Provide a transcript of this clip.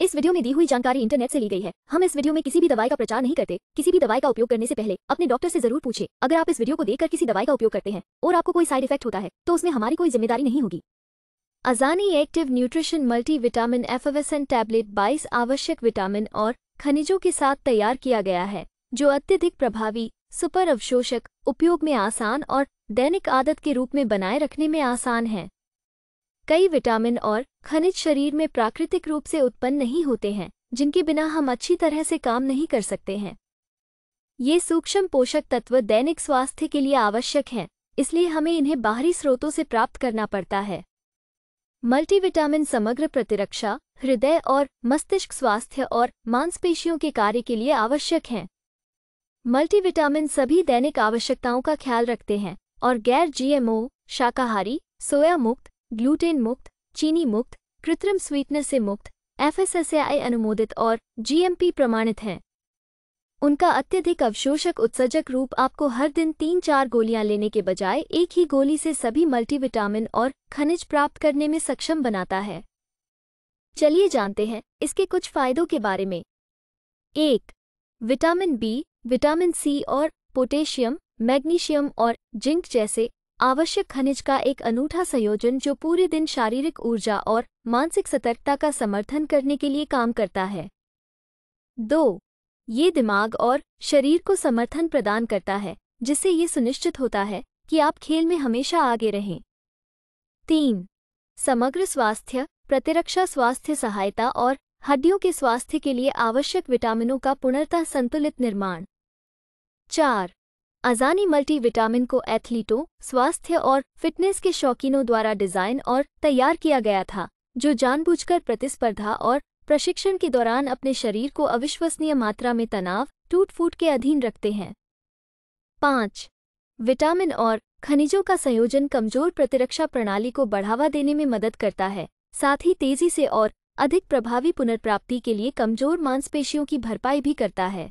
इस वीडियो में दी हुई जानकारी इंटरनेट से ली गई है हम इस वीडियो में किसी भी दवाई का प्रचार नहीं करते किसी भी दवाई का उपयोग करने से पहले अपने डॉक्टर से जरूर पूछे अगर आप इस वीडियो को देखकर किसी दवाई का उपयोग करते हैं और आपको कोई साइड इफेक्ट होता है तो उसमें हमारी कोई जिम्मेदारी नहीं होगी अजानी एक्टिव न्यूट्रिशन मल्टी विटामिन एफएवसन टैबलेट बाईस आवश्यक विटामिन और खनिजों के साथ तैयार किया गया है जो अत्यधिक प्रभावी सुपर अवशोषक उपयोग में आसान और दैनिक आदत के रूप में बनाए रखने में आसान है कई विटामिन और खनिज शरीर में प्राकृतिक रूप से उत्पन्न नहीं होते हैं जिनके बिना हम अच्छी तरह से काम नहीं कर सकते हैं ये सूक्ष्म पोषक तत्व दैनिक स्वास्थ्य के लिए आवश्यक हैं इसलिए हमें इन्हें बाहरी स्रोतों से प्राप्त करना पड़ता है मल्टीविटामिन समग्र प्रतिरक्षा हृदय और मस्तिष्क स्वास्थ्य और मांसपेशियों के कार्य के लिए आवश्यक हैं मल्टीविटामिन सभी दैनिक आवश्यकताओं का ख्याल रखते हैं और गैर जीएमओ शाकाहारी सोया मुक्त ग्लूटेन मुक्त चीनी मुक्त कृत्रिम स्वीटनेस से मुक्त एफएसएसएआई अनुमोदित और जीएमपी प्रमाणित हैं उनका अत्यधिक अवशोषक उत्सर्जक रूप आपको हर दिन तीन चार गोलियां लेने के बजाय एक ही गोली से सभी मल्टीविटामिन और खनिज प्राप्त करने में सक्षम बनाता है चलिए जानते हैं इसके कुछ फायदों के बारे में एक विटामिन बी विटामिन सी और पोटेशियम मैग्नीशियम और जिंक जैसे आवश्यक खनिज का एक अनूठा संयोजन जो पूरे दिन शारीरिक ऊर्जा और मानसिक सतर्कता का समर्थन करने के लिए काम करता है दो ये दिमाग और शरीर को समर्थन प्रदान करता है जिससे ये सुनिश्चित होता है कि आप खेल में हमेशा आगे रहें तीन समग्र स्वास्थ्य प्रतिरक्षा स्वास्थ्य सहायता और हड्डियों के स्वास्थ्य के लिए आवश्यक विटामिनों का पुनर्तः संतुलित निर्माण चार अजानी मल्टीविटामिन को एथलीटों स्वास्थ्य और फिटनेस के शौकीनों द्वारा डिजाइन और तैयार किया गया था जो जानबूझकर प्रतिस्पर्धा और प्रशिक्षण के दौरान अपने शरीर को अविश्वसनीय मात्रा में तनाव टूट फूट के अधीन रखते हैं पाँच विटामिन और खनिजों का संयोजन कमजोर प्रतिरक्षा प्रणाली को बढ़ावा देने में मदद करता है साथ ही तेजी से और अधिक प्रभावी पुनर्प्राप्ति के लिए कमजोर मांसपेशियों की भरपाई भी करता है